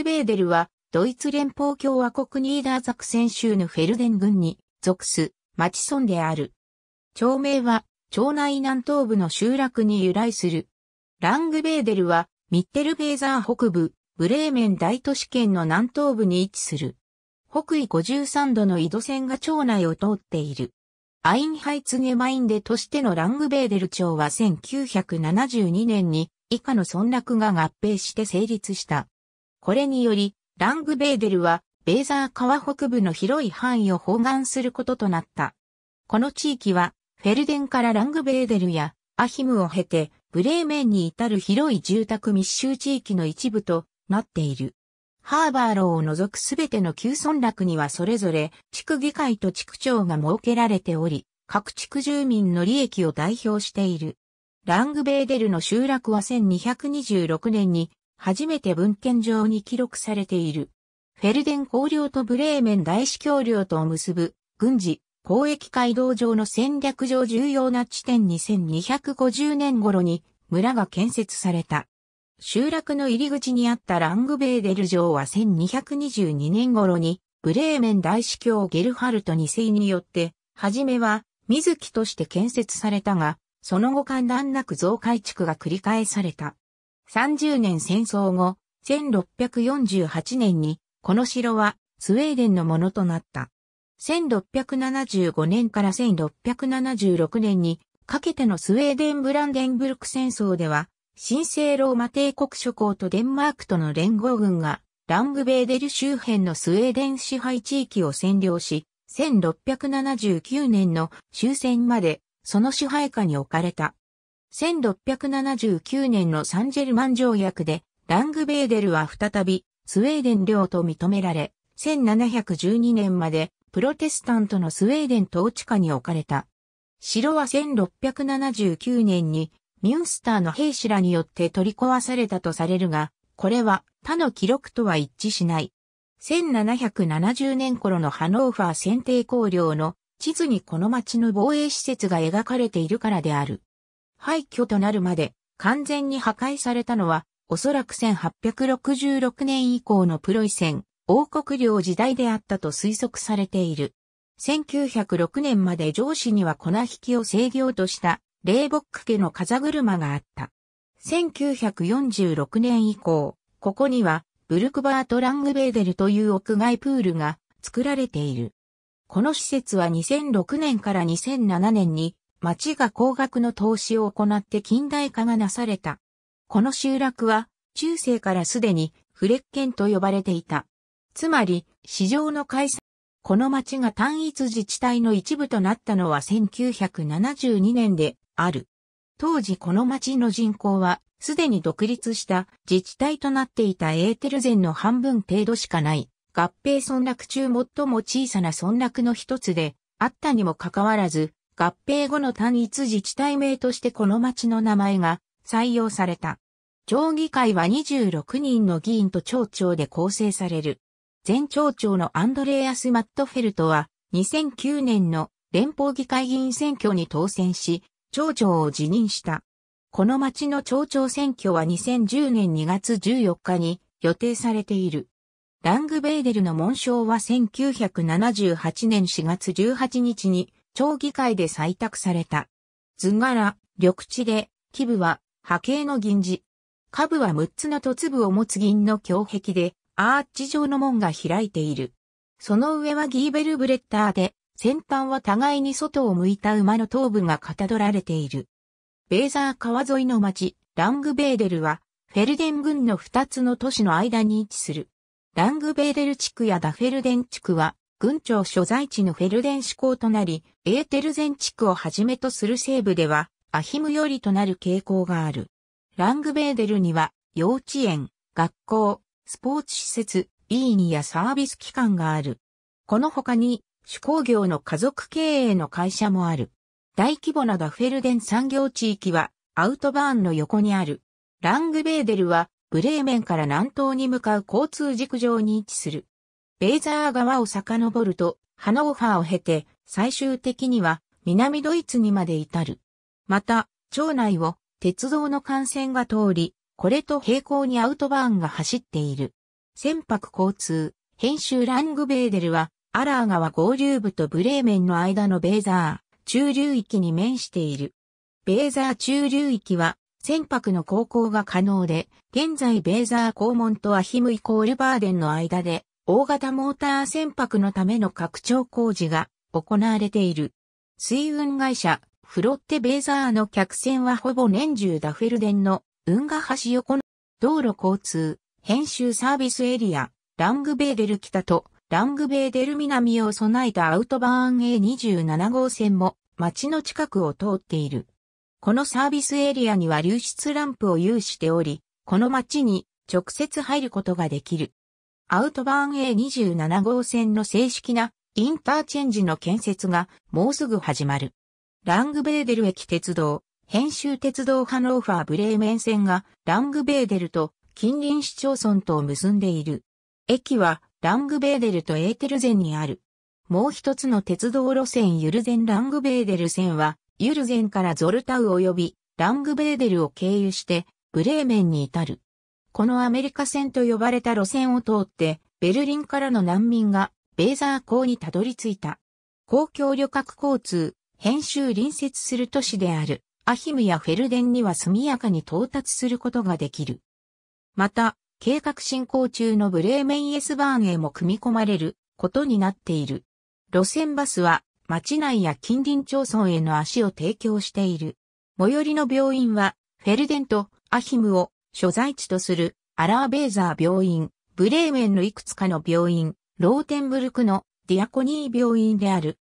グベーデルは、ドイツ連邦共和国ニーダーザクセン州のフェルデン郡に属す町村である。町名は、町内南東部の集落に由来する。ラングベーデルは、ミッテルベーザー北部、ブレーメン大都市圏の南東部に位置する。北緯53度の井戸線が町内を通っている。アインハイツゲマインデとしてのラングベーデル町は1972年に以下の村落が合併して成立した。これにより、ラングベーデルは、ベーザー川北部の広い範囲を包含することとなった。この地域は、フェルデンからラングベーデルやアヒムを経て、ブレーメンに至る広い住宅密集地域の一部となっている。ハーバーローを除くすべての旧村落にはそれぞれ地区議会と地区長が設けられており、各地区住民の利益を代表している。ラングベーデルの集落は1226年に初めて文献上に記録されている。フェルデン公領とブレーメン大司教領とを結ぶ軍事、交易街道上の戦略上重要な地点1 2 5 0年頃に村が建設された。集落の入り口にあったラングベーデル城は1222年頃にブレーメン大司教ゲルハルト2世によって、はじめは水木として建設されたが、その後間断なく増改築が繰り返された。30年戦争後、1648年に、この城はスウェーデンのものとなった。1675年から1676年にかけてのスウェーデン・ブランデンブルク戦争では、神聖ローマ帝国諸侯とデンマークとの連合軍が、ラングベーデル周辺のスウェーデン支配地域を占領し、1679年の終戦までその支配下に置かれた。1679年のサンジェルマン条約で、ラングベーデルは再びスウェーデン領と認められ、1712年までプロテスタントのスウェーデン統治下に置かれた。城は1679年にミュンスターの兵士らによって取り壊されたとされるが、これは他の記録とは一致しない。1770年頃のハノーファー選定公領の地図にこの町の防衛施設が描かれているからである。廃墟となるまで完全に破壊されたのは、おそらく1866年以降のプロイセン、王国領時代であったと推測されている。1906年まで上司には粉引きを制御とした、レイボック家の風車があった。1946年以降、ここには、ブルクバート・ラングベーデルという屋外プールが作られている。この施設は2006年から2007年に町が高額の投資を行って近代化がなされた。この集落は中世からすでにフレッケンと呼ばれていた。つまり、市場の開催。この町が単一自治体の一部となったのは1972年である。当時この町の人口はすでに独立した自治体となっていたエーテルゼンの半分程度しかない合併村落中最も小さな村落の一つであったにもかかわらず合併後の単一自治体名としてこの町の名前が採用された。町議会は26人の議員と町長で構成される。前町長のアンドレアス・マットフェルトは2009年の連邦議会議員選挙に当選し、町長を辞任した。この町の町長選挙は2010年2月14日に予定されている。ラングベーデルの紋章は1978年4月18日に町議会で採択された。図柄、緑地で、基部は波形の銀字。下部は6つの突部を持つ銀の胸壁で、アーチ状の門が開いている。その上はギーベルブレッターで、先端は互いに外を向いた馬の頭部がかたどられている。ベーザー川沿いの町、ラングベーデルは、フェルデン郡の2つの都市の間に位置する。ラングベーデル地区やダフェルデン地区は、軍庁所在地のフェルデン志向となり、エーテルゼン地区をはじめとする西部では、アヒム寄りとなる傾向がある。ラングベーデルには、幼稚園、学校、スポーツ施設、ビーニやサービス機関がある。この他に、手工業の家族経営の会社もある。大規模なダフェルデン産業地域は、アウトバーンの横にある。ラングベーデルは、ブレーメンから南東に向かう交通軸上に位置する。ベーザー川を遡ると、ハノーファーを経て、最終的には南ドイツにまで至る。また、町内を鉄道の幹線が通り、これと平行にアウトバーンが走っている。船舶交通、編集ラングベーデルは、アラー川合流部とブレーメンの間のベーザー、中流域に面している。ベーザー中流域は、船舶の航行が可能で、現在ベーザー港門とアヒムイコールバーデンの間で、大型モーター船舶のための拡張工事が行われている。水運会社、フロッテベーザーの客船はほぼ年中ダフェルデンの運河橋横の道路交通、編集サービスエリア、ラングベーデル北とラングベーデル南を備えたアウトバーン A27 号線も街の近くを通っている。このサービスエリアには流出ランプを有しており、この街に直接入ることができる。アウトバーン A27 号線の正式なインターチェンジの建設がもうすぐ始まる。ラングベーデル駅鉄道、編集鉄道ハノーファーブレーメン線がラングベーデルと近隣市町村とを結んでいる。駅はラングベーデルとエーテルゼンにある。もう一つの鉄道路線ユルゼンラングベーデル線はユルゼンからゾルタウ及びラングベーデルを経由してブレーメンに至る。このアメリカ線と呼ばれた路線を通って、ベルリンからの難民が、ベーザー港にたどり着いた。公共旅客交通、編集隣接する都市である、アヒムやフェルデンには速やかに到達することができる。また、計画進行中のブレーメンイエスバーンへも組み込まれることになっている。路線バスは町内や近隣町村への足を提供している。最寄りの病院はフェルデンとアヒムを所在地とするアラーベーザー病院、ブレーメンのいくつかの病院、ローテンブルクのディアコニー病院である。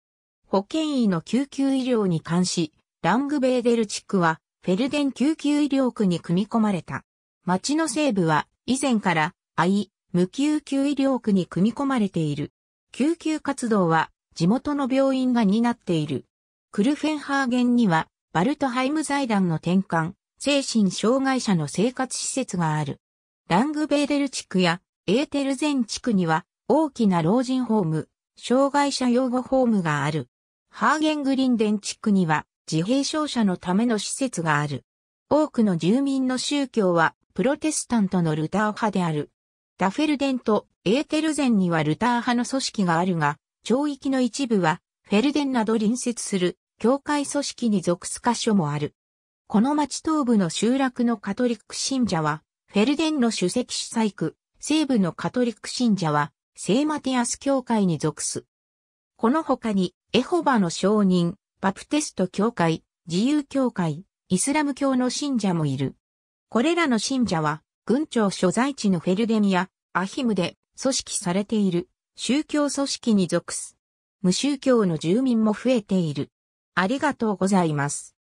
保健医の救急医療に関し、ラングベーデル地区はフェルデン救急医療区に組み込まれた。町の西部は以前から愛、無救急医療区に組み込まれている。救急活動は地元の病院が担っている。クルフェンハーゲンにはバルトハイム財団の転換、精神障害者の生活施設がある。ラングベーデル地区やエーテルゼン地区には大きな老人ホーム、障害者養護ホームがある。ハーゲングリンデン地区には自閉症者のための施設がある。多くの住民の宗教はプロテスタントのルター派である。ダフェルデンとエーテルゼンにはルター派の組織があるが、町域の一部はフェルデンなど隣接する教会組織に属す箇所もある。この町東部の集落のカトリック信者は、フェルデンの主席主催区、西部のカトリック信者は、聖マティアス教会に属す。この他に、エホバの証人、バプテスト教会、自由教会、イスラム教の信者もいる。これらの信者は、軍庁所在地のフェルデミやアヒムで組織されている宗教組織に属す。無宗教の住民も増えている。ありがとうございます。